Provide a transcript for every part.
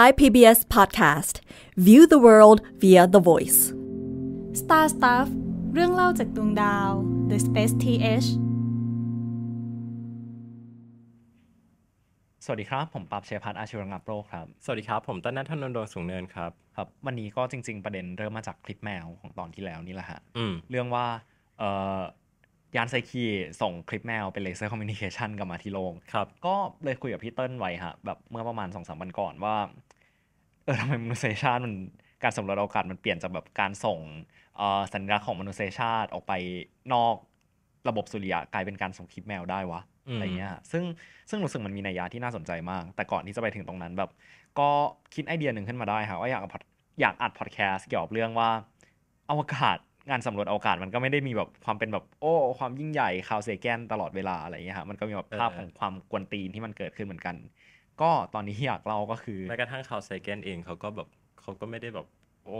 Thai PBS Podcast View the world via the voice Star Stuff เรื่องเล่าจากดวงดาว The Space TH สวัสดีครับ ผมปับเชยพัฒน์อาชวรังัโรครับสวัสดีครับ ผมต้นนัทนนท์ดวงสูงเนินครับครับวันนี้ก็จริง ๆ ประเด็นเริ่มมาจากคลิปแมวของตอนที่แล้วนี่แหละฮะเรื่องว่ายานไซคีส่งคลิปแมวเป็นเลเซอร์คอมมิวนิเคชันกลับมาที่โลกครับก็เลยคุยกับพี่เติ้ลไว้ฮะแบบเมื่อประมาณสองสามวันก่อนว่าเออทำไมมนุษยชาติ มันการสำรวจอวกาศ มันเปลี่ยนจากแบบการส่งสัญลักษณ์ของมนุษยชาติออกไปนอกระบบสุริยะกลายเป็นการส่งคลิปแมวได้วะ อะไรเงี้ย ซึ่งซึ่งรู้สึกมันมีนัยยะที่น่าสนใจมาก แต่ก่อนที่จะไปถึงตรงนั้นแบบ ก็คิดไอเดียหนึ่งขึ้นมาได้ค่ะว่าอยากอยากอัดพอดแคสต์เกี่ยวกับเรื่องว่าอวกาศ งานสำรวจอวกาศมันก็ไม่ได้มีแบบความเป็นแบบ โอ้ ความยิ่งใหญ่ข่าวเซแกนตลอดเวลาอะไรเงี้ยฮะมันก็มีแบบภาพของความกวนตีนที่มันเกิดขึ้นเหมือนกันก็ตอนนี้อยากเล่าก็คือแม้กระทั่งข่าวไซแกนเองเขาก็แบบเขาก็ไม่ได้แบบโอ้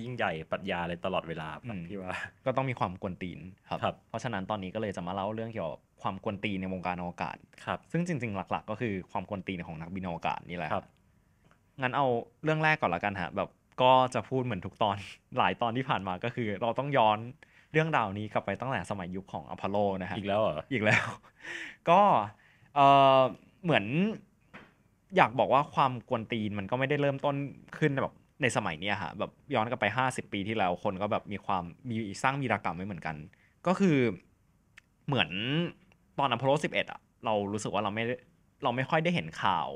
ยิ่งใหญ่ปรัชญาอะไรตลอดเวลาพี่ว่า ก็ต้องมีความกวนตีนครับ เพราะฉะนั้นตอนนี้ก็เลยจะมาเล่าเรื่องเกี่ยวกับความกวนตีนในวงการอวกาศครับ ซึ่งจริง ๆ หลักๆ ก็คือความกวนตีนของนักบินอวกาศนี่แหละครับงั้นเอาเรื่องแรกก่อนละกันฮะแบบก็จะพูดเหมือนทุกตอนหลายตอนที่ผ่านมาก็คือ เราต้องย้อนเรื่องราวนี้กลับไปตั้งแต่สมัยยุคของอพอลโลนะฮะอีกแล้วเหรออีกแล้ว ก็เออเหมือนอยากบอกว่าความกวนตีนมันก็ไม่ได้เริ่มต้นขึ้นแบบในสมัยนี้ฮะแบบย้อนกลับไป 50 ปีที่แล้วคนก็แบบมีความมีสร้างวีรกรรมไว้เหมือนกัน ก็คือเหมือนตอนอพอลโล11อะเรารู้สึกว่าเราไม่เราไม่ค่อยได้เห็นข่าว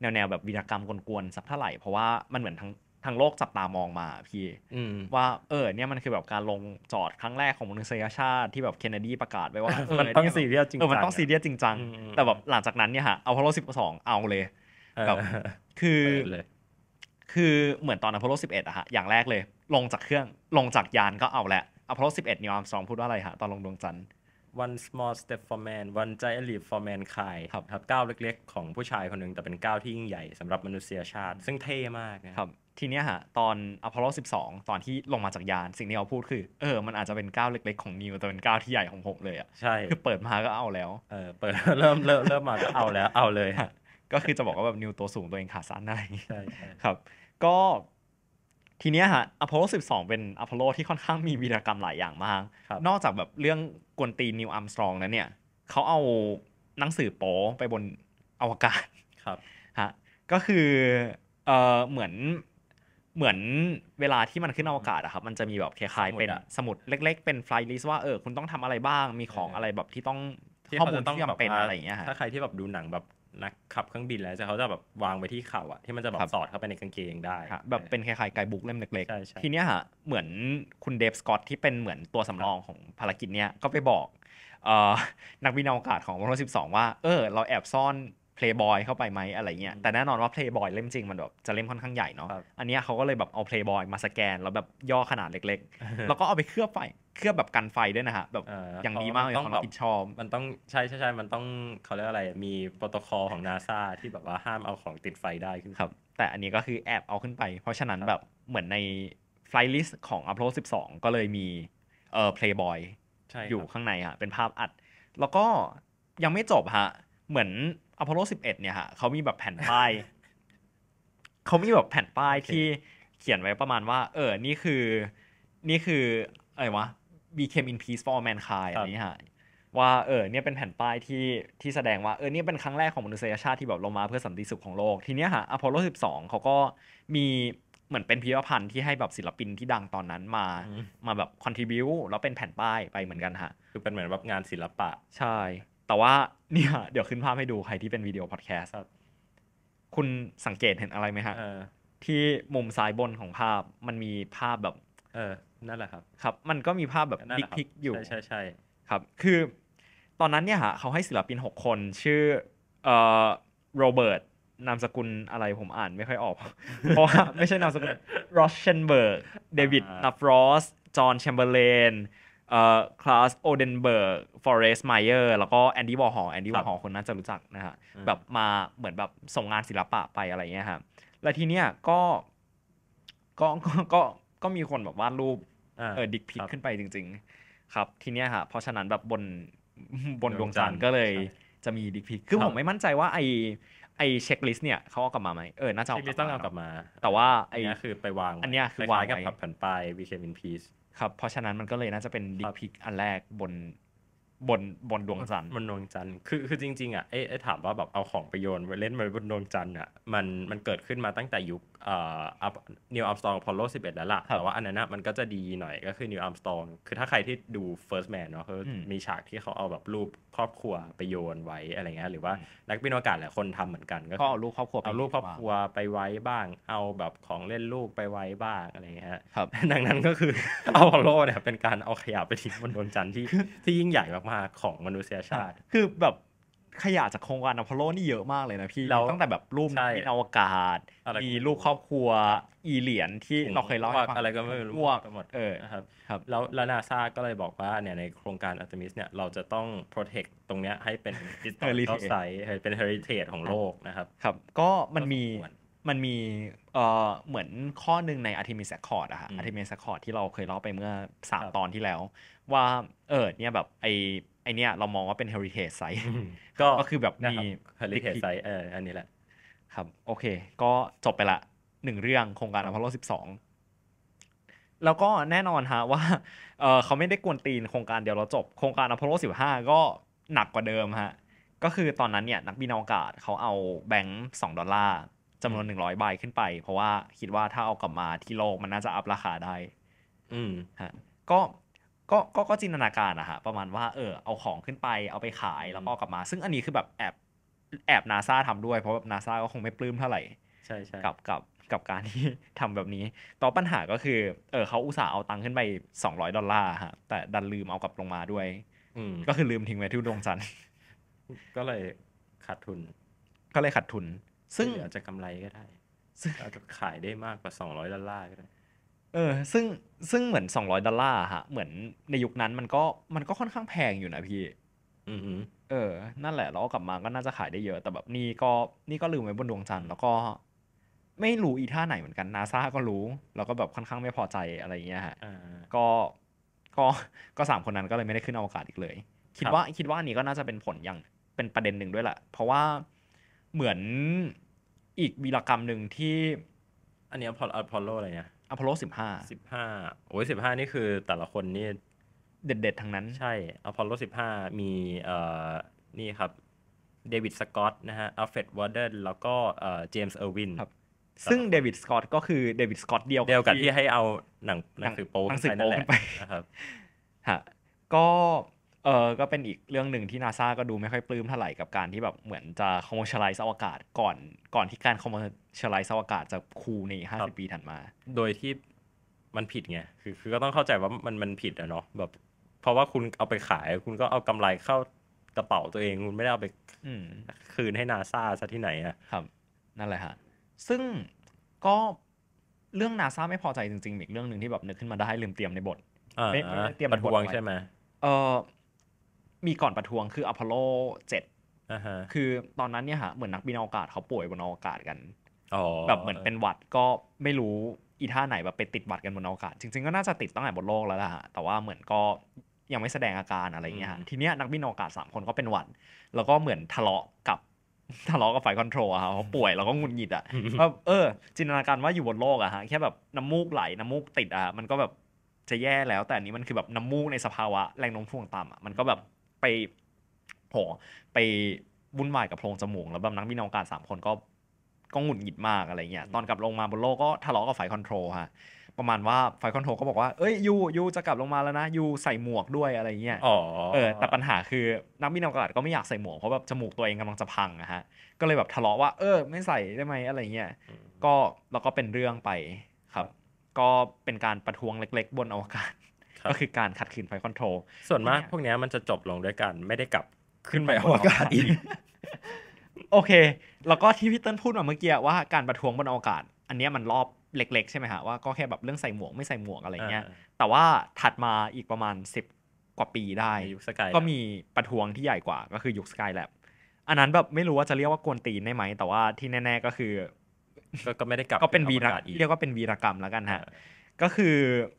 แนวแนวแบบวีรกรรมกวนๆสักเท่าไหร่เพราะว่ามันเหมือนทั้งทางโลกจับตามองมาพี่ว่าเออเนี่ยมันคือแบบการลงจอดครั้งแรกของมนุษยชาติที่แบบเคนเนดีประกาศไว้ว่ามันต้องซีเรียสจริงจังแต่แบบหลังจากนั้นเนี่ยฮะเอาพอลโล12 เอาเลยแบบคือคือเหมือนตอนอพอลโล11อะฮะอย่างแรกเลย ลงจากเครื่องลงจากยานก็เอาและอพอลโล11 นิวอัมสองพูดว่าอะไรฮะ ตอนลงดวงจันทร์ one small step for man one giant leap for mankind ครับครับก้าวเล็กๆของผู้ชายคนหนึ่งแต่เป็นก้าวที่ยิ่งใหญ่สำหรับมนุษยชาติ ซึ่งเท่มากนะครับ ทีเนี้ยฮะ ตอนอพอลโล12 ตอนที่ลงมาจากยานสิ่งที่เขาพูดคือ เออมันอาจจะเป็นก้าวเล็กๆของนิวแต่เป็นก้าวที่ใหญ่ของผมเลยอ่ะใช่คือเปิดมาก็เอาแล้วเออเปิดเริ่มเริ่มเริ่มมา ก็เอาแล้ว เอาเลยก็คือจะบอกว่าแบบนิวตัวสูงตัวเองขาสั้นอะไรครับ ก็ทีเนี้ยฮะอพอลโล12 เป็นอพอลโลที่ค่อนข้างมีวีรกรรมหลายอย่างมาก นอกจากแบบเรื่องกวนตีนิวอัมสตรองนั้นเนี่ยเขาเอาหนังสือโป๊ไปบนอวกาศครับฮะก็คือเออเหมือนเหมือนเวลาที่มันขึ้นอวกาศอะครับมันจะมีแบบคล้ายๆเป็นสมุดเล็กๆเป็นไฟล์ลิสต์ว่าเออคุณต้องทำอะไรบ้างมีของอะไรแบบที่ต้องข้อมูลที่จำเป็นอะไรอย่างเงี้ยฮะถ้าใครที่แบบดูหนังแบบนักขับเครื่องบินแล้วจะเขาจะแบบวางไว้ที่เข่าอะที่มันจะแบบสอดเข้าไปในกางเกงได้ แบบเป็นคล้ายๆไกบุกเล่มเล็กๆ ทีเนี้ยฮะเหมือนคุณเดฟสกอตที่เป็นเหมือนตัวสำรองของภารกิจเนี้ยก็ไปบอกนักบินอวกาศของวันที่สิบสองว่า เออ เราแอบซ่อนเพลย์บอยเข้าไปไหมอะไรเงี้ยแต่แน่นอนว่าเพลย์บอยเล่มจริงมันแบบจะเล่มค่อนข้างใหญ่เนาะอันนี้เขาก็เลยแบบเอาเพลย์บอยมาสแกนแล้วแบบย่อขนาดเล็กๆ แล้วก็เอาไปเคลือบไฟเคลือบแบบกันไฟด้วยนะฮะแบบ อย่างดีมากเลยของเราบผิดชอบมันต้องใช่ใช่ใช่มันต้องเขาเรียกอะไรมีโปรโตคอลของนาซาที่แบบว่าห้ามเอาของติดไฟได้ขึ้นครับ แต่อันนี้ก็คือแอบเอาขึ้นไป เพราะฉะนั้นแบบเหมือนในไฟลลิสต์ของ Apollo 12 ก็เลยมีเอ่อ Playboy อยู่ข้างในฮะเป็นภาพอัด แล้วก็ยังไม่จบฮะ เหมือน Apollo 11 เนี่ยฮะเขามีแบบแผ่นป้ายเขามีแบบแผ่นป้ายที่เขียนไว้ประมาณว่า เออนี่คือ นี่คืออะไรวะ became in peace for all mankind อันนี้ฮะว่าเออ เนี่ยเป็นแผ่นป้ายที่ที่แสดงว่าเออเนี่ยเป็นครั้งแรกของมนุษยชาติที่แบบลงมาเพื่อสันติสุขของโลก ทีเนี้ยฮะอพอลโล12เขาก็มีเหมือนเป็นพิพิธภัณฑ์ที่ให้แบบศิลปินที่ดังตอนนั้นมา มาแบบคอนทิบิวแล้วเป็นแผ่นป้ายไปเหมือนกันฮะคือเป็นเหมือนแบบงานศิลปะ ใช่ แต่ว่าเนี่ยเดี๋ยวขึ้นภาพให้ดูใครที่เป็นวิดีโอพอดแคสต์คุณสังเกตเห็นอะไรไหมฮะที่มุมซ้ายบนของภาพ มันมีภาพแบบนั่นแหละครับครับ มันก็มีภาพแบบดิกพิกอยู่ใช่ใช่ใชครับ คือตอนนั้นเนี่ยฮะเขาให้ศิลปิน6 คนชื่อเอ่อโรเบิร์ตนามสกุลอะไรผมอ่านไม่ค่อยออก เพราะว่าไม่ใช่นามสกุลโรชเชนเบิร์กเดวิดนัฟรอสจอห์นแชมเบอร์เลนเอ่อคลาสโอเดนเบิร์กฟอเรสต์ไมเออร์แล้วก็แอนดี้วอร์ฮอลแอนดี้วอร์ฮอลคนน่าจะรู้จักนะฮะแบบมาเหมือนแบบส่งงานศิลปะไปอะไรเงี้ยครับและทีเนี้ยก็ ก็ก็ก็มีคนแบบวาดรูปเออดิกพิกขึ้นไปจริงๆ ครับทีเนี้ยฮะเพราะฉะนั้นแบบบนบนดวงจันทร์ก็เลยจะมีดิกพิกคือผมไม่มั่นใจว่าไอไอเช็คลิสต์เนี่ยเขาเอากลับมาไหมเออน่าจะเช็คลิสต์ต้องเอากลับมา แต่ว่าไอนีคือไปวาง อันเนี้ยคือวางกับผับผันไปวีเคมินพีซครับ เพราะฉะนั้นมันก็เลยน่าจะเป็นดิกพิกอันแรกบนบนบนดวงจันทร์บนดวงจันทร์คือคือจริงๆอ่ะไอ้ถามว่าแบบเอาของไปโยนไปเล่นไปบนดวงจันทร์อ่ะมัน มันเกิดขึ้นมาตั้งแต่ยุคเอ่อนิวอัลสตองพอลโล11 แล้วล่ะ แต่ว่าอันนั้นมันก็จะดีหน่อยก็คือนิวอัลสตองคือถ้าใครที่ดู First Man เนาะเขามีฉากที่เขาเอาแบบรูปครอบครัวไปโยนไว้อะไรเงี้ยหรือว่านักบินอวกาศหลายคนทำเหมือนกันก็เอารูปครอบครัวเอารูปครอบครัวไปไว้บ้าง เอาแบบของเล่นลูกไปไว้บ้างอะไรเงี้ยครับดังนั้นก็คือเอาพอลโลเนี่ยเป็นการเอาขยะไปทิ้งบนดวงจันทร์ที่ที่ยิ่งใหญ่มากๆของมนุษยชาติคือแบบขยะจากโครงการอพอลโลนี่เยอะมากเลยนะพี่ ตั้งแต่แบบรูปนักบินอวกาศ มีรูปครอบครัว อีเหรียญที่เราเคยเล่าให้ฟังอะไรก็ไม่รู้ไปหมดเออครับครับ แล้วแล้วนาซาก็เลยบอกว่าเนี่ยในโครงการอัลติมิสเนี่ยเราจะต้องโปรเทคตรงเนี้ยให้เป็นดิจิตอลไซต์เป็นเฮอริเทจของโลกนะครับครับก็มันมีมันมีเอ่อเหมือนข้อหนึ่งในอัร์ิมิสแอคคอร์ดอะค่ะอัร์ิมิสแอคคอร์ดที่เราเคยเล่าไปเมื่อ 3 ตอนที่แล้วว่าเออเนี่ยแบบไอไอเนี้ยเรามองว่าเป็น heritage site ก็คือแบบมี heritage site เออ อันนี้แหละ ครับ โอเค ก็จบไปละหนึ่งเรื่องโครงการอพอลโลสสิบองแล้วก็แน่นอนฮะว่าเขาไม่ได้กวนตีนโครงการเดียวเราจบโครงการอพอลโลสิบห้าก็หนักกว่าเดิมฮะ ก็คือตอนนั้นเนี่ย นักบินอวกาศเขาเอาแบงค์สองดอลลาร์จำนวนหนึ่งร้อยใบขึ้นไป เพราะว่าคิดว่าถ้าเอากลับมาที่โลกมันน่าจะอัพราคาได้อืมฮะก็ก็ก็ก็จินตนาการนะฮะ ประมาณว่าเออเอาของขึ้นไปเอาไปขายแล้วก็กลับมา ซึ่งอันนี้คือแบบแอบแอบนาซาทำด้วยเพราะแบบนาซาก็คงไม่ปลื้มเท่าไหร่ใช่ใช่กับกับกับการที่ทำแบบนี้ ต่อปัญหาก็คือ เออเขาอุตส่าห์เอาตังค์ขึ้นไป 200 ดอลลาร์ฮะ แต่ดันลืมเอากลับลงมาด้วยก็คือลืมทิ้งไว้ที่ดวงจันทร์ก็เลยขาดทุน ก็เลยขาดทุน ซึ่งอาจจะกำไรก็ได้ ซึ่งอาจจะขายได้มากกว่า200ดอลลาร์ก็ได้เออซึ่งซึ่งเหมือนสองร้อยดอลลาร์ฮะเหมือนในยุคนั้นมันก็มันก็ค่อนข้างแพงอยู่นะพี่เออ นั่นแหละแล้วกลับมาก็น่าจะขายได้เยอะ แต่แบบนี่ก็นี่ก็ลืมไว้บนดวงจันทร์แล้วก็ไม่รู้อีท่าไหนเหมือนกันนาซาก็รู้แล้วก็แบบค่อนข้างไม่พอใจอะไรเงี้ยฮะก็ก็ก็สามคนนั้นก็เลยไม่ได้ขึ้นอวกาศอีกเลย คิดว่าคิดว่านี้ก็น่าจะเป็นผลอย่างเป็นประเด็นหนึ่งด้วยแหละเพราะว่าเหมือนอีกวีรกรรมหนึ่งที่ อันนี้พอลอพอลโลอะไรเนี่ยอพอลโลสิบห้าสิบห้าโอ้ยสิบห้านี่คือแต่ละคนนี่เด็ดๆทั้งนั้นใช่อพอลโลสิบห้ามีเอ่อนี่ครับ เดวิด สกอตนะฮะ อัลเฟรดวอร์เดนแล้วก็เอ่อเจมส์ เออร์วินครับ ซึ่งเดวิด สกอตก็คือเดวิด สกอตเดียวกันเดียวกันที่ให้เอาหนังหนังสือโป๊หนังสือโป๊ไปนะครับฮะก็เออ ก็เป็นอีกเรื่องหนึ่งที่นาซาก็ดูไม่ค่อยปลื้มเท่าไหร่กับการที่แบบเหมือนจะคอมมิเชไลซ์อวกาศก่อนก่อนที่การคอมมิเชไลซ์อวกาศจะคูลในห้าสิบปีถัดมา โดยที่มันผิดไง คือคือก็ต้องเข้าใจว่ามันมันผิดอะเนาะแบบเพราะว่าคุณเอาไปขายคุณก็เอากำไรเข้ากระเป๋าตัวเอง คุณไม่ได้เอาไปคืนให้นาซาซะที่ไหนอะครับ นั่นแหละฮะซึ่งก็เรื่องนาซาไม่พอใจจริงๆ อีกเรื่องหนึ่งที่แบบนึกขึ้นมาได้ลืมเตรียมในบทไม่ได้เตรียมบทวงใช่ไหมเออมีก่อนประท้วงคืออพอลโลเจ็ดคือตอนนั้นเนี่ยฮะเหมือนนักบินอวกาศเขาป่วยบนอวกาศกันแบบเหมือนเป็นหวัดก็ไม่รู้อีท่าไหนแบบไปติดหวัดกันบนอวกาศจริงๆก็น่าจะติดตั้งแต่บนโลกแล้วล่ะแต่ว่าเหมือนก็ยังไม่แสดงอาการอะไรเงี้ยทีเนี้ยนักบินอวกาศสามคนก็เป็นหวัดแล้วก็เหมือนทะเลาะกับทะเลาะกับฝ่ายคอนโทรลอะเขาป่วย แล้วก็งุนหงิดอะก็เออจินตนาการว่าอยู่บนโลกอะฮะแค่แบบน้ำมูกไหลน้ำมูกติดอะมันก็แบบจะแย่แล้ว แต่อันนี้มันคือแบบน้ำมูกในสภาวะแรงโน้มถ่วงต่ำอะมันก็แบบไปโหไปวุ่นวายกับโพรงจมูกแล้วแบบนักบินอวกาศสามคนก็ก็หงุดหงิดมากอะไรเงี้ยตอนกลับลงมาบนโลกก็ทะเลาะกับฝ่ายคอนโทรลฮะประมาณว่า ไฟคอนโทรก็บอกว่าเอ้ยยูยูจะกลับลงมาแล้วนะยูใส่หมวกด้วยอะไรเงี้ยเออ แต่ปัญหาคือ นักบินอวกาศก็ไม่อยากใส่หมวก เพราะแบบจมูกตัวเองกำลังจะพังนะฮะ ก็เลยแบบทะเลาะว่าเออ ไม่ใส่ได้ไหมอะไรเงี้ยก็แล้วก็เป็นเรื่องไปครับ ก็เป็นการประท้วงเล็ก ๆ บนอวกาศก็คือการขัดขืนไฟคอนโทรลส่วนมาก พวกนี้มันจะจบลงด้วยกัน ไม่ได้กลับขึ้นไปอวกาศอีกโอเค แล้วก็ที่พี่เติ้ลพูดมาเมื่อกี้ว่า การประท้วงบนอวกาศอันนี้มันรอบเล็กๆใช่ไหมฮะว่าก็แค่แบบเรื่องใส่หมวกไม่ใส่หมวกอะไรเงี้ย แต่ว่าถัดมาอีกประมาณ 10กว่าปีได้ยุคสกายก็มีประท้วงที่ใหญ่กว่าก็คือยุคสกายแลบอันนั้นแบบไม่รู้ว่าจะเรียกว่ากวนตีนได้ไหมแต่ว่าที่แน่ ๆก็คือ ก็ไม่ได้กลับก็เป็นวีรกรรมเรียกว่าเป็นวีรกรรมแล้วกันฮะก็คือ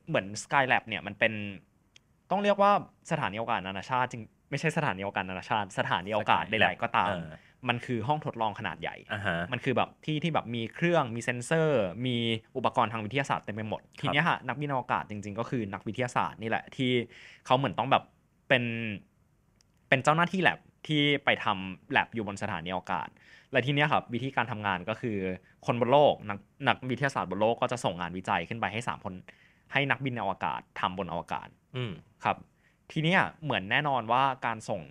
เหมือน Skylab เนี่ยมันเป็นต้องเรียกว่าสถานีอวกาศนานาชาติจริงไม่ใช่สถานีอวกาศนานาชาติสถานีอวกาศใดๆก็ตาม มันคือห้องทดลองขนาดใหญ่ มันคือแบบที่ที่แบบมีเครื่องมีเซนเซอร์ มีอุปกรณ์ทางวิทยาศาสตร์เต็มไปหมดทีนี้ฮะนักบินอวกาศจริง ๆ ก็คือนักวิทยาศาสตร์นี่แหละ ที่เขาเหมือนต้องแบบเป็นเป็นเจ้าหน้าที่แลบที่ไปทำแลบอยู่บนสถานีอวกาศ และทีนี้ครับวิธีการทำงานก็คือ คนบนโลกนักนักวิทยาศาสตร์บนโลกก็จะส่งงานวิจัยขึ้นไปให้สามคน ให้นักบินอวกาศทำบนอวกาศครับ ทีนี้เหมือนแน่นอนว่าการส่ง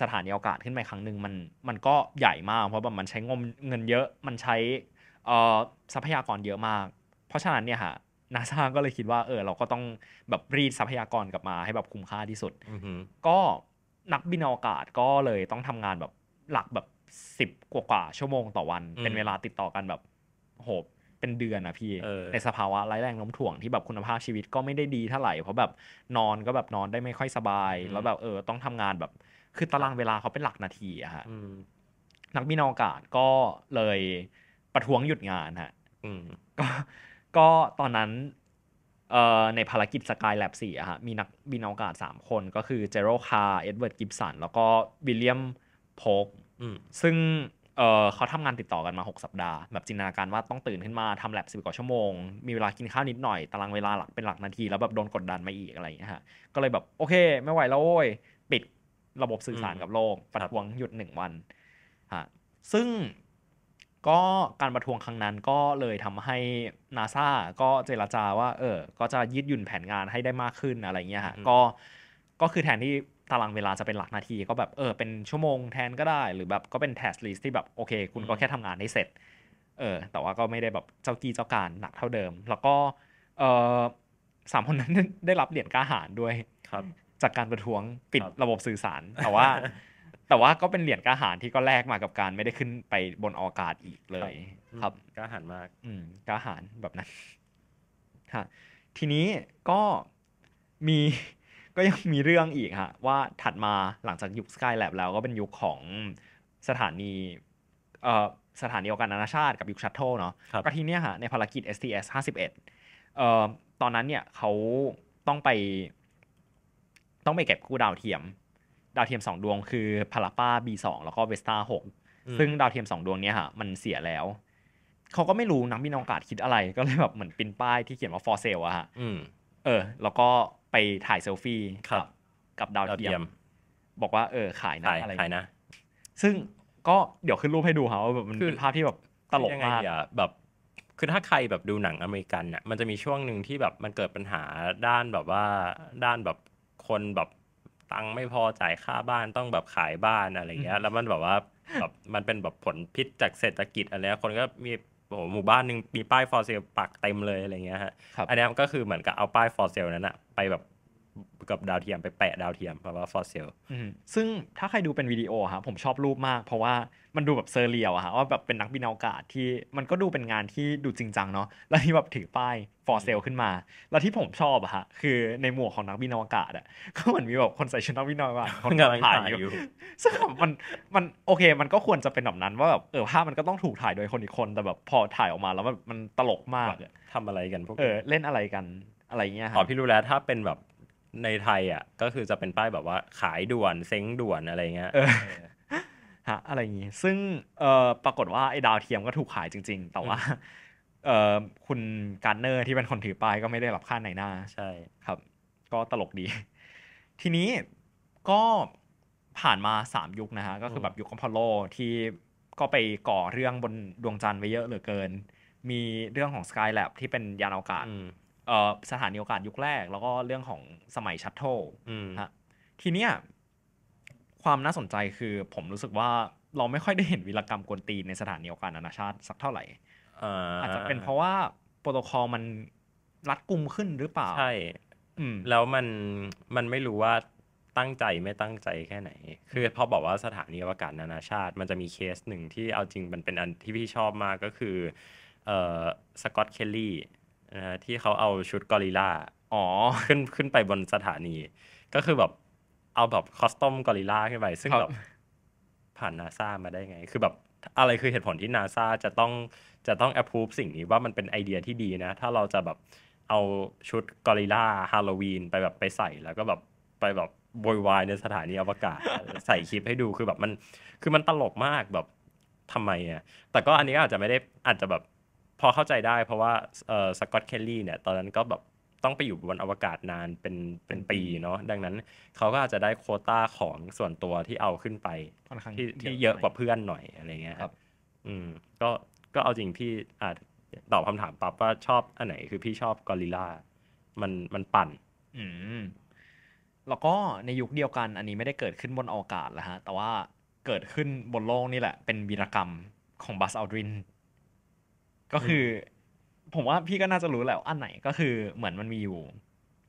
สถานีอวกาศขึ้นไปครั้งหนึ่งมันมันก็ใหญ่มากเพราะแบบมันใช้งบเงินเยอะมันใช้ทรัพยากรเยอะมาก เพราะฉะนั้นเนี่ยฮะนาซาก็เลยคิดว่าเออเราก็ต้องแบบรีดทรัพยากรกลับมาให้แบบคุ้มค่าที่สุดก็นักบินอวกาศก็เลยต้องทำงานแบบหลักแบบสิบกว่ากว่าชั่วโมงต่อวัน เป็นเวลาติดต่อกันแบบโหเป็นเดือนอะพี่ในสภาวะไร้แรงโน้มถ่วงที่แบบคุณภาพชีวิตก็ไม่ได้ดีเท่าไหร่ เพราะแบบนอนก็แบบนอนได้ไม่ค่อยสบาย แล้วแบบ เออ ต้องทำงานแบบคือตารางเวลาเขาเป็นหลักนาทีอะฮะนักบินอวกาศก็เลยประท้วงหยุดงานฮะก็ก็ตอนนั้นในภารกิจสกายแลบสี่อะฮะมีนักบินอวกาศ 3 คนก็คือเจโรคาเอ็ดเวิร์ดกิบสันแล้วก็วิลเลียมโพกซึ่งเเขาทำงานติดต่อกันมา 6 สัปดาห์ แบบจินตนาการว่าต้องตื่นขึ้นมาทำแลบสิบกว่าชั่วโมง มีเวลากินข้าวนิดหน่อย ตารางเวลาหลักเป็นหลักนาที แล้วแบบโดนกดดันมาอีกอะไรอย่างเงี้ยฮะก็เลยแบบ โอเค ไม่ไหวแล้วโว้ยปิดระบบสื่อสารกับโลกประท้วงหยุดหนึ่งวันฮะซึ่งก็การประท้วงครั้งนั้นก็เลยทำให้นาซาก็เจราจาว่าเออ ก็จะยืดหยุ่นแผนงานให้ได้มากขึ้นอะไรเงี้ยฮะก็ ก็คือแทนที่ตารางเวลาจะเป็นหลักนาที ก็แบบเออเป็นชั่วโมงแทนก็ได้หรือแบบก็เป็นแทสลิสที่แบบ โอเคคุณก็แค่ทำงานให้เสร็จเออแต่ว่าก็ไม่ได้แบบเจ้ากี้เจ้าการหนักเท่าเดิม แล้วก็เออสามคนนั้นได้รับเหรียญกล้าหารด้วยครับ จากการประท้วงปิดระบบสื่อสารแต่ว่าแต่ว่าก็เป็นเหรียญกล้าหารที่ก็แลกมากับการไม่ได้ขึ้นไปบนอวกาศอีกเลย ครับกล้าหารมากอืมกล้าหาร แบบนั้นฮะทีนี้ก็มีก็ยังมีเรื่องอีกฮะว่าถัดมาหลังจากยุคสกายแลบแล้วก็เป็นยุคของสถานีเอ่อสถานีอวกาศนานาชาติกับยุคชัตเทิลเนาะก็ทีเนี้ยฮะในภารกิจ STS 51เอ่อตอนนั้นเนี่ยเขาต้องไป ต้องไปเก็บกู้ดาวเทียมดาวเทียม 2 ดวงคือพาราป้า B2 แล้วก็เวสต้า6ซึ่งดาวเทียม 2 ดวงเนี้ยฮะมันเสียแล้ว เขาก็ไม่รู้นักบินอวกาศคิดอะไรก็เลยแบบเหมือนปิ้นป้ายที่เขียนว่า for sale อะฮะเออ แล้วก็ไปถ่ายเซลฟี่กับกับดาวเทียม บอกว่า เออ ขายนะอะไรขายนะ ซึ่งก็เดี๋ยวขึ้นรูปให้ดูครับว่าแบบมันเป็นภาพที่แบบตลกมากแบบคือถ้าใครแบบดูหนังอเมริกันเนี่ยมันจะมีช่วงหนึ่งที่แบบมันเกิดปัญหาด้านแบบว่าด้านแบบคนแบบตังค์ไม่พอจ่ายค่าบ้านต้องแบบขายบ้านอะไรเงี้ยแล้วมันแบบว่าแบบมันเป็นแบบผลพิษจากเศรษฐกิจอะไรคนก็มีโอ้โหหมู่บ้านหนึ่งมีป้ายฟอร์เซลปักเต็มเลยอะไรเงี้ยฮะอันนี้ก็คือเหมือนกับเอาป้ายฟอร์เซลนั้นอะไปแบบกับดาวเทียมไปแปะดาวเทียมแปลว่าฟอสซิลซึ่งถ้าใครดูเป็นวิดีโอครับผมชอบรูปมาก เพราะว่ามันดูแบบเซอร์เรียลอะฮะว่าแบบเป็นนักบินอวกาศที่มันก็ดูเป็นงานที่ดูจริงจังเนาะแล้วที่แบบถือป้ายฟอสซิลขึ้นมา แล้วที่ผมชอบอะฮะคือในหมวกของนักบินอวกาศอะก็เหมือนมีแบบคนใส่ชุดนักบินอวกาศคนกำลังถ่ายอยู่ซึ่งมัน มันโอเค มันก็ควรจะเป็นแบบนั้นว่าแบบเออภาพมันก็ต้องถูกถ่ายโดยคนอีกคนแต่แบบพอถ่ายออกมา แล้วมันมันตลกมากทำอะไรกันพวกเออเล่นอะไรกันอะไรเงี้ยครับอ๋อพี่รู้แล้วถ้าเป็นแบบในไทยอ่ะก็คือจะเป็นป้ายแบบว่าขายด่วน เซ้งด่วนอะไรเงี้ยฮะอะไรอย่างงี้ ซึ่งเอ่อปรากฏว่า ไอ้ดาวเทียมก็ถูกขายจริง ๆ แต่ว่า เอ่อคุณการเนอร์ที่เป็นคนถือป้ายก็ไม่ได้รับค่าในหน้า ใช่ครับ ก็ตลกดี ทีนี้ก็ผ่านมาสามยุคนะฮะ ก็คือแบบยุคคอมพอลโลที่ก็ไปก่อเรื่องบนดวงจันทร์ไว้เยอะเหลือเกิน มีเรื่องของสายแล็บที่เป็นยานอวกาศสถานีอกาศยุคแรก แล้วก็เรื่องของสมัยชัตเทิลฮะทีเนี้ยความน่าสนใจคือผมรู้สึกว่าเราไม่ค่อยได้เห็นวิรกรรมกวนตีนในสถานีอกาศนานาชาติ สักเท่าไหร่อาจจะเป็นเพราะว่าโปรโตคอลมันรัดกุมขึ้นหรือเปล่าใช่แล้วมันมันไม่รู้ว่าตั้งใจไม่ตั้งใจแค่ไหน คือพอบอกว่าสถานีอวกาศนานาชาติ มันจะมีเคสหนึ่งที่เอาจริงมันเป็นอันที่พี่ชอบมากก็คือสกอตเคลลี่ที่เขาเอาชุดกอริล่า อ๋อขึ้นขึ้นไปบนสถานี ก็คือแบบเอาแบบคอสตอมกอริล่าขึ้นไปซึ่งแบบผ่านนาซามาได้ไง คือแบบอะไรคือเหตุผลที่นาซาจะต้องจะต้องแอปพูฟสิ่งนี้ว่ามันเป็นไอเดียที่ดีนะ ถ้าเราจะแบบเอาชุดกอริล่าฮาโลวีนไปแบบไปใส่แล้วก็แบบไปแบบบวยวายในสถานีอวกาศใส่คลิปให้ดูคือแบบมันคือมันตลกมากแบบทำไมอ่ะแต่ก็อันนี้อาจจะไม่ได้อาจจะแบบพอเข้าใจได้เพราะว่าสกอตเคลลี่เนี่ย ตอนนั้นก็แบบต้องไปอยู่บนอวกาศนานเป็นเป็นปีเนาะดังนั้นเขาก็อาจจะได้โคต้าของส่วนตัวที่เอาขึ้นไปที่ที่เยอะกว่าเพื่อนหน่อยอะไรเงี้ยครับ อืม ก็ก็เอาจริงพี่อาจตอบคำถามปั๊บว่าชอบอันไหนคือพี่ชอบกอริลลามันมันปั่น อืมแล้วก็ในยุคเดียวกันอันนี้ไม่ได้เกิดขึ้นบนอวกาศแล้วฮะ แต่ว่าเกิดขึ้นบนโลกนี่แหละเป็นวีรกรรมของบัสอัลดรินก็คือผมว่าพี่ก็น่าจะรู้แหละอันไหนก็คือเหมือนมันมีอยู่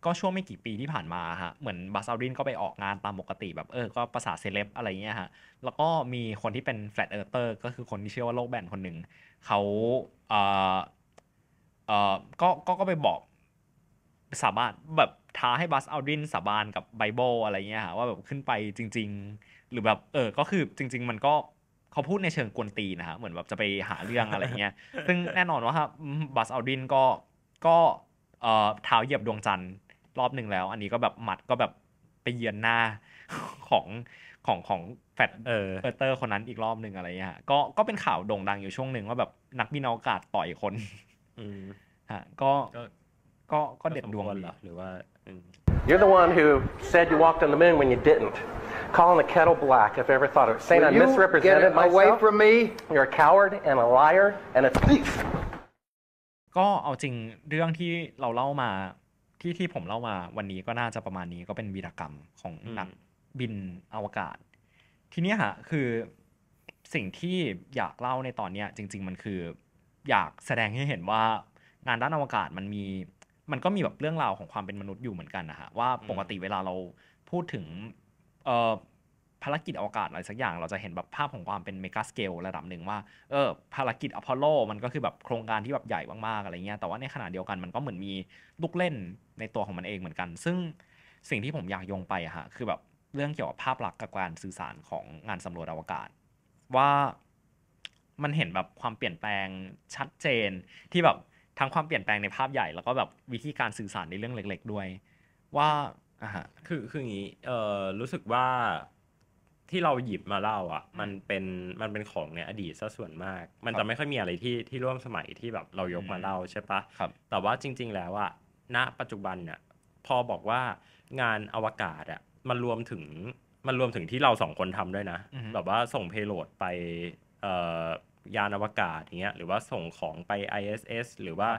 ก็ช่วงไม่กี่ปีที่ผ่านมาฮะ เหมือนบาซาลดินก็ไปออกงานตามปกติ แบบเออ ก็ภาษาเซเลบอะไรเงี้ยฮะ แล้วก็มีคนที่เป็นแฟลตเออร์เตอร์ก็คือคนที่เชื่อว่าโลกแบนคนหนึ่ง เขาเออเออก็ก็ก็ไปบอก สาบานแบบท้าให้บัสเอาดินสาบานกับไบเบิลอะไรเงี้ยฮะ ว่าแบบขึ้นไปจริง ๆหรือแบบเออก็คือจริง ๆมันก็เขาพูดในเชิงกวนตีนะฮะเหมือนแบบจะไปหาเรื่องอะไรเงี้ยซึ่งแน่นอนว่าบัสอัลดินก็ก็เอ่อเท้าเหยียบดวงจันทร์รอบหนึ่งแล้ว อันนี้ก็แบบหมัดก็แบบ ไปเยือนหน้าของ ของของแฟดเออเตอร์คนนั้นอีกรอบหนึ่งอะไรเงี้ยก็ก็เป็นข่าวโด่งดังอยู่ช่วงหนึ่งว่าแบบนักบินอวกาศต่อยคนฮะก็ก็ก็ เด็ดดวงเหรอหรือว่า You're the one who said you walked on the moon when you didn't calling the kettle black if I ever thought of it. Saying Will I misrepresented get it myself. away from me. You're a coward and a liar and a thief. ก็เอาจริงเรื่องที่เราเล่ามาที่ที่ผมเล่ามา วันนี้ก็น่าจะประมาณนี้ก็เป็นวีรกรรมของนักบินอวกาศ ทีนี้ฮะคือสิ่งที่อยากเล่าในตอนนี้จริง ๆ มันคืออยากแสดงให้เห็นว่างานด้านอวกาศมันมีมันก็มีแบบเรื่องราวของความเป็นมนุษย์อยู่เหมือนกันนะฮะว่าปกติเวลาเราพูดถึงภารกิจอวกาศอะไรสักอย่างเราจะเห็นแบบภาพของความเป็นเมกะสเกลระดับหนึ่งว่าเออภารกิจอพอลโลมันก็คือแบบโครงการที่แบบใหญ่มากๆอะไรเงี้ยแต่ว่าในขณะเดียวกันมันก็เหมือนมีลูกเล่นในตัวของมันเองเหมือนกัน ซึ่งสิ่งที่ผมอยากโยงไปอะฮะคือแบบเรื่องเกี่ยวกับภาพลักษณ์กับการสื่อสารของงานสำรวจอวกาศ ว่ามันเห็นแบบความเปลี่ยนแปลงชัดเจนที่แบบทั้งความเปลี่ยนแปลงในภาพใหญ่แล้วก็แบบวิธีการสื่อสารในเรื่องเล็ก ๆ ด้วย ว่าอะฮะคือ คืออย่างนี้ เอ่อรู้สึกว่าที่เราหยิบมาเล่า อ่ะ มันเป็น มันเป็นของในอดีตซะส่วนมาก มันจะไม่ค่อยมีอะไรที่ที่ร่วมสมัยที่แบบเรายกมาเล่าใช่ปะครับ แต่ว่าจริง ๆ แล้วอ่ะณ ปัจจุบันเนี่ย พอบอกว่างานอวกาศอ่ะ มันรวมถึง มันรวมถึงที่เราสองคนทำด้วยนะ แบบว่าส่งเพโลดไปยานอวกาศอย่างเงี้ย หรือว่าส่งของไป ISS หรือว่า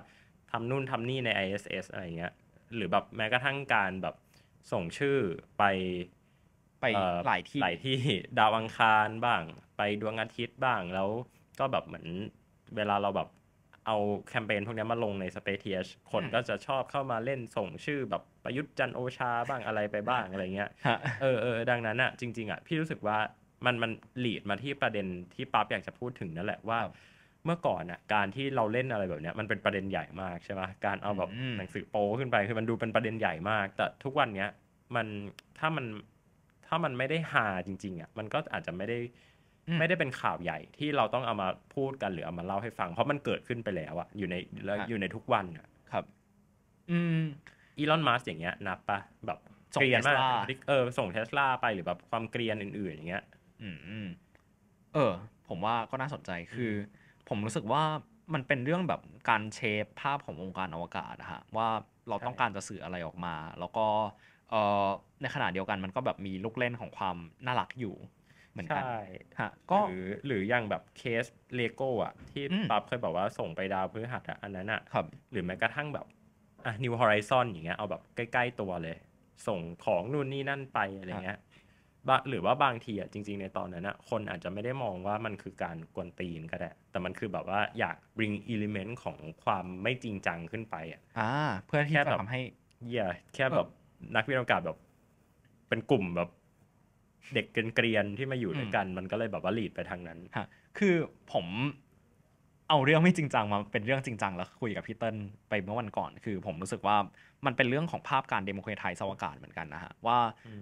ทำนู่นทำนี่ใน ISS อะไรเงี้ย หรือแบบแม้กระทั่งการแบบส่งชื่อไป ไปหลายที่หลายที่ ดาวอังคารบ้าง ไปดวงอาทิตย์บ้างแล้วก็แบบเหมือนเวลาเราแบบเอาแคมเปญพวกนี้มาลงใน Space t h คนก็จะชอบเข้ามาเล่นส่งชื่อ แบบประยุทธ์จันโอชาบ้างอะไรไปบ้างอะไรเงี้ยเออเออดังนั้นอ่ะจริง ๆอ่ะพี่รู้สึกว่ามันมันหลีดมาที่ประเด็นที่ป๊าบอยากจะพูดถึงนั่นแหละว่าเมื่อก่อนอ่ะการที่เราเล่นอะไรแบบเนี้ย มันเป็นประเด็นใหญ่มากใช่ไหมการเอาแบบหนังสือโป้ขึ้นไปคือมันดูเป็นประเด็นใหญ่มาก แต่ทุกวันเนี้ยมันถ้ามันถ้ามันไม่ได้หาจริงๆอ่ะมันก็อาจจะไม่ได้ ไม่ได้เป็นข่าวใหญ่ที่เราต้องเอามาพูดกัน หรือเอามาเล่าให้ฟัง เพราะมันเกิดขึ้นไปแล้วอะอยู่ในแล้วอยู่ในทุกวันอะครับ อืมอีลอนมัสอย่างเงี้ยนับปะแบบเกรียนมากเออส่งเทสลาไปหรือแบบความเกรียนอื่นๆอย่างเงี้ยอืมเออ ผมว่าก็น่าสนใจคือผมรู้สึกว่ามันเป็นเรื่องแบบการเชฟภาพขององค์การอวกาศนะฮะว่าเราต้องการจะสื่ออะไรออกมา แล้วก็ในขณะเดียวกันมันก็แบบมีลูกเล่นของความน่ารักอยู่เหมือนกันใช่ฮะก็หรือหรืออย่างแบบเคสเลโก้อะที่ปั๊บเคยบอกว่าส่งไปดาวพฤหัสอันนั้นอะครับหรือแม้กระทั่งแบบอ่ะนิวฮอร i ซอนอย่างเงี้ยเอาแบบใกล้ๆตัวเลย ส่งของนู่นนี่นั่นไปอะไรเงี้ยหรือว่าบางทีอ่ะจริงๆ ในตอนนั้นอ่ะคนอาจจะไม่ได้มองว่ามันคือการกวนตีนก็ได้แต่มันคือแบบว่า อยาก bring element ของความไม่จริงจังขึ้นไปอ่ะอ่าเพื่อที่จะทำให้เย่แค่แบบนักวิทยาศาสตร์แบบ เป็นกลุ่มแบบ เด็กเกรียนที่มาอยู่ด้วยกัน มันก็เลยแบบว่าหลีดไปทางนั้นคือผม เอาเรื่องไม่จริงจังมาเป็นเรื่องจริงจังแล้วคุยกับพี่เติ้ลไปเมื่อวันก่อน คือผมรู้สึกว่ามันเป็นเรื่องของภาพการเดโมแครตไทยสวากาศเหมือนกันนะฮะว่า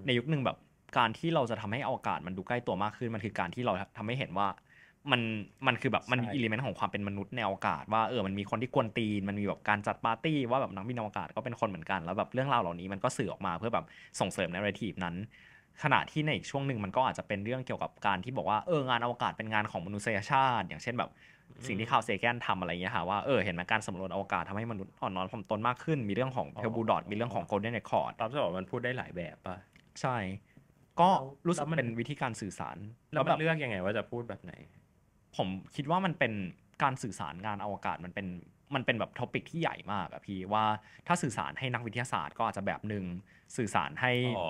ในยุคหนึ่งแบบการที่เราจะทำให้อากาศมันดูใกล้ตัวมากขึ้นมันคือการที่เราทำให้เห็นว่า มันมันคือแบบมันอิเลเมนต์ของความเป็นมนุษย์ในอากาศว่าเออมันมีคนที่กวนตีน มันมีแบบการจัดปาร์ตี้ ว่าแบบนักบินอวกาศก็เป็นคนเหมือนกันแล้วแบบเรื่องราวเหล่านี้มันก็สื่อออกมาเพื่อแบบส่งเสริมในเรทีฟนั้น ขณะที่ในอีกช่วงหนึ่งมันก็อาจจะเป็นเรื่องเกี่ยวกับการที่บอกว่าเอองานอวกาศเป็นงานของมนุษยชาติ อย่างเช่น แบบสิ่งที่ข่าวเซแกนทำอะไรเงี้ยค่ะว่าเออเห็นไหมการสำรวจอวกาศทำให้มนุษย์อ่อนนอนผ่อมตนมากขึ้น มีเรื่องของเทลบูดอตมีเรื่องของโกลเด้นเรคคอร์ดตามที่บอกมันพูดได้หลายแบบป่ะใช่ก็รู้สึกมันเป็นวิธีการสื่อสารแล้วแบบเลือกยังไง ว่าจะพูดแบบไหน ผมคิดว่ามันเป็นการสื่อสารงานอวกาศมันเป็นมันเป็นแบบท็อปิกที่ใหญ่มากอะพี่ว่าถ้าสื่อสารให้นักวิทยาศาสตร์ก็อาจจะแบบหนึ่งสื่อสารให้อ๋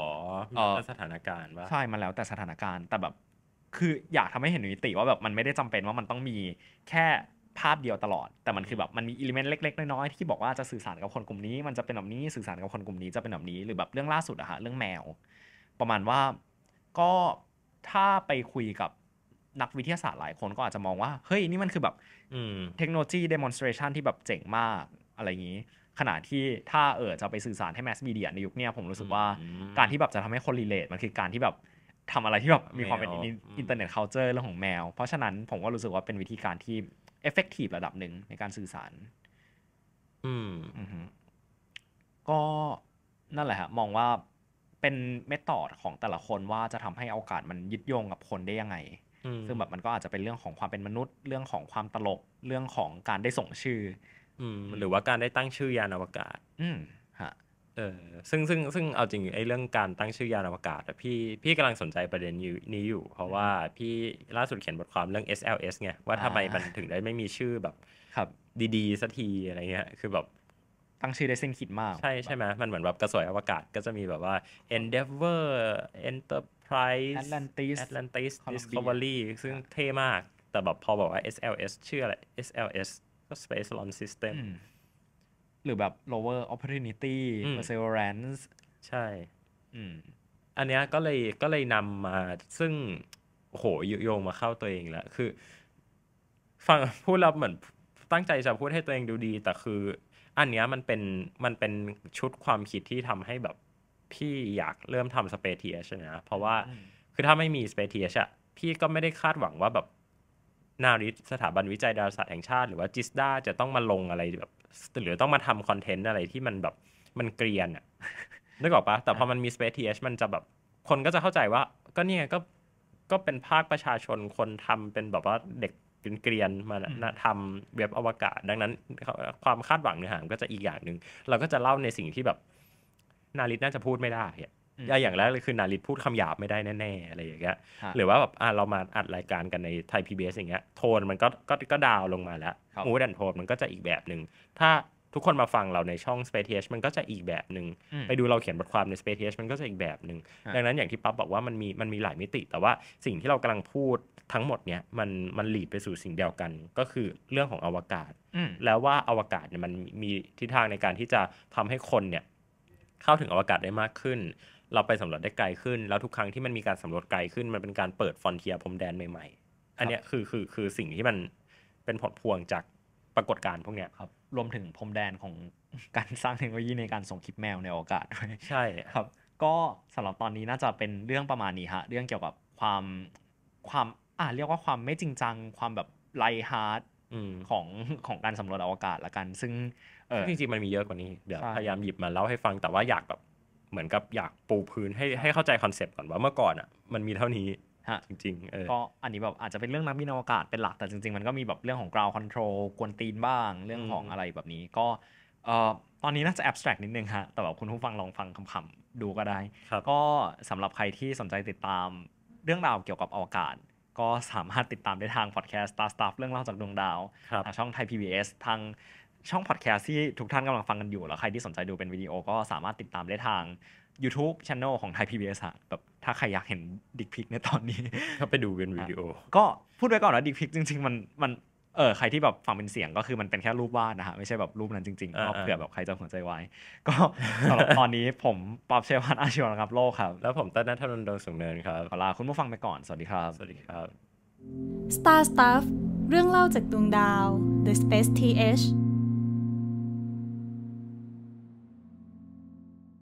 อสถานการณ์ว่าใช่มันแล้วแต่สถานการณ์แต่แบบคืออยากทำให้เห็นนิติว่าแบบมันไม่ได้จำเป็นว่ามันต้องมีแค่ภาพเดียวตลอด แต่มันคือแบบมันมีอิเลเมนต์เล็กๆน้อยๆที่บอกว่าจะสื่อสารกับคนกลุ่มนี้มันจะเป็นแบบนี้สื่อสารกับคนกลุ่มนี้จะเป็นแบบนี้หรือแบบเรื่องล่าสุดอะฮะเรื่องแมวประมาณว่าก็ถ้าไปคุยกับนักวิทยาศาสตร์หลายคนก็อาจจะมองว่า เฮ้ย นี่มันคือแบบเทคโนโลยีเดโมนสเตรชันที่แบบเจ๋งมากอะไรอย่างนี้ ขณะที่ถ้าเออจะไปสื่อสารให้แมสมีเดีย ในยุคนี้ผมรู้สึกว่า การที่แบบจะทำให้คนรีเลทมันคือการที่แบบทำอะไรที่แบบมีความเป็นอินเทอร์เน็ตเคานเจอร์เรื่องของแมวเพราะฉะนั้นผมก็รู้สึกว่าเป็นวิธีการที่เอฟเฟกตีฟระดับหนึ่งในการสื่อสารอืมก็นั่นแหละฮะ มองว่าเป็นเมธอดของแต่ละคนว่าจะทำให้โอกาสมันยึดโยงกับคนได้ยังไงซึ่งแบบมันก็อาจจะเป็นเรื่องของความเป็นมนุษย์เรื่องของความตลกเรื่องของการได้ส่งชื่อ หรือว่าการได้ตั้งชื่อยานอวกาศ อืฮะเออซึ่งซึ่งซึ่งเอาจริงไอ้เรื่องการตั้งชื่อยานอวกาศพี่พี่กำลังสนใจประเด็นนี้อยู่ เพราะว่าพี่ล่าสุดเขียนบทความเรื่อง SLS ไงว่าทำไมมันถึงได้ไม่มีชื่อแบบดีๆสักทีอะไรเงี้ย คือแบบตั้งชื่อได้เส้นคิดมาก ใช่ใช่ไหมมันเหมือนแบบกระสวยอวกาศก็จะมีแบบว่า Endeavor Enterprise Atlantis Atlantis Discovery ซึ่งเท่มาก แต่แบบพอบอกว่า SLS ชื่ออะไร SLS ก็ Space Launch System หรือแบบ Lower Opportunity Perseverance ใช่อันเนี้ยก็เลยก็เลยนำมาซึ่งโหโยงมาเข้าตัวเองแล้ว คือ ฟังพูดแล้วเหมือนตั้งใจจะพูดให้ตัวเองดูดี แต่คืออันเนี้ยมันเป็นมันเป็นชุดความคิดที่ทำให้แบบพี่อยากเริ่มทำสเปเทียชนะเพราะว่าคือถ้าไม่มีสเปเทียชอะพี่ก็ไม่ได้คาดหวังว่าแบบนาริสถาบันวิจัยดาราศาสตร์แห่งชาติหรือว่าจิสดาจะต้องมาลงอะไรแบบ หรือต้องมาทำคอนเทนต์อะไรที่มันแบบมันเกรียนอะนึกออกปะแต่พอมันมี s p เทียชมันจะแบบคนก็จะเข้าใจว่า ก็เนี่ยก็ก็เป็นภาคประชาชนคนทำเป็นแบบว่าเด็กเกลียนมาทำเว็บอวกาศ ดังนั้นความคาดหวังเนื้อหาก็จะอีกอย่างหนึ่งเราก็จะเล่าในสิ่งที่แบบ นาริตน่าจะพูดไม่ได้อย่อย่างแรกเลยคือ นาริตพูดคำหยาบไม่ได้แน่ๆ อะไรอย่างเงี้ยหรือว่าแบบเรามาอัดรายการกันในไทยพีบีเอสอย่างเงี้ยโทนมันก็ก็ก็ดาวลงมาแล้วมูดันโทนมันก็จะอีกแบบหนึ่งถ้าทุกคนมาฟังเราในช่อง Space TH มันก็จะอีกแบบหนึง่งไปดูเราเขียนบทความใน Space TH มันก็จะอีกแบบหนึง่งดังนั้นอย่างที่ปั๊บบอกว่ามันมีมันมีหลายมิติ แต่ว่าสิ่งที่เรากำลังพูดทั้งหมดเนี้ยมันมันหลีดไปสู่สิ่งเดียวกันก็คือเรื่องของอวกาศแล้วว่าอวกาศเนี่ยมันมีทิศทางในการที่จะทำให้คนเนี่ย เข้าถึงอวกาศได้มากขึ้น เราไปสำรวจได้ไกลขึ้น แล้วทุกครั้งที่มันมีการสำรวจไกลขึ้นมันเป็นการเปิดฟอนเทียพรมแดนใหม่ๆ อันเนี้ยคือคือคือสิ่งที่มันเป็นผลพวงจากปรากฏการณ์พวกเนี้ยครับรวมถึงพรมแดนของการสร้างเทคโนโลยีในการส่งคลิปแมวในอวกาศด้วยใช่ครับ ก็สำหรับตอนนี้น่าจะเป็นเรื่องประมาณนี้ฮะเรื่องเกี่ยวกับความความ อ่าเรียกว่าความไม่จริงจัง ความแบบไลฮาร์ดของของการสำรวจอวกาศละกันซึ่งเองจริงๆมันมีเยอะกว่านี้เดี๋ยวพยายามหยิบมาเล่าให้ฟังแต่ว่าอยากแบบเหมือนกับอยากปูพื้นให้ให้เข้าใจคอนเซปต์ก่อนว่าเมื่อก่อนอ่ะมันมีเท่านี้ฮะจริงๆเออก็อันนี้แบบอาจจะเป็นเรื่องนักบินอวกาศเป็นหลักแต่จริง ๆ มันก็มีแบบเรื่องของ ground control กวนตีนบ้างเรื่องของอะไรแบบนี้ ก็เอ่อตอนนี้น่าจะ abstract นิดนึงฮะแต่แบบคุณผู้ฟังลองฟังคำๆ ดูก็ได้ครับก็สำหรับใครที่สนใจติดตามเรื่องราวเกี่ยวกับอวกาศ ก็สามารถติดตามได้ทางพอดแคสต์ Star Stuff เรื่องเล่าจากดวงดาวทางช่องไทย PBS ทางช่องพอดแคสต์ที่ทุกท่านกำลังฟังกันอยู่แล้วใครที่สนใจดูเป็นวิดีโอก็สามารถติดตามได้ทาง YouTube Channel ของไทยพีบีเอสแบบถ้าใครอยากเห็นดิกพิกในตอนนี้ก็ไปดูเป็นวิดีโอ ก็พูดไว้ก่อนนะ ดิกพิกจริงๆมันมันเออใครที่แบบฟังเป็นเสียงก็คือมันเป็นแค่รูปวาดนะฮะไม่ใช่แบบรูปนั้นจริงๆเผื่อแบบใครจะหัวใจไว้ ก็สำหรับตอนนี้ผมปอบเชวันอาชีวนะครับโลกครับ แล้วผมต้นนัทนนท์ดวงสุงเนินครับขอลาคุณผู้ฟังไปก่อนสวัสดีครับสวัสดีครับ Star Stuff เรื่องเล่าจากดวงดาว The Space TH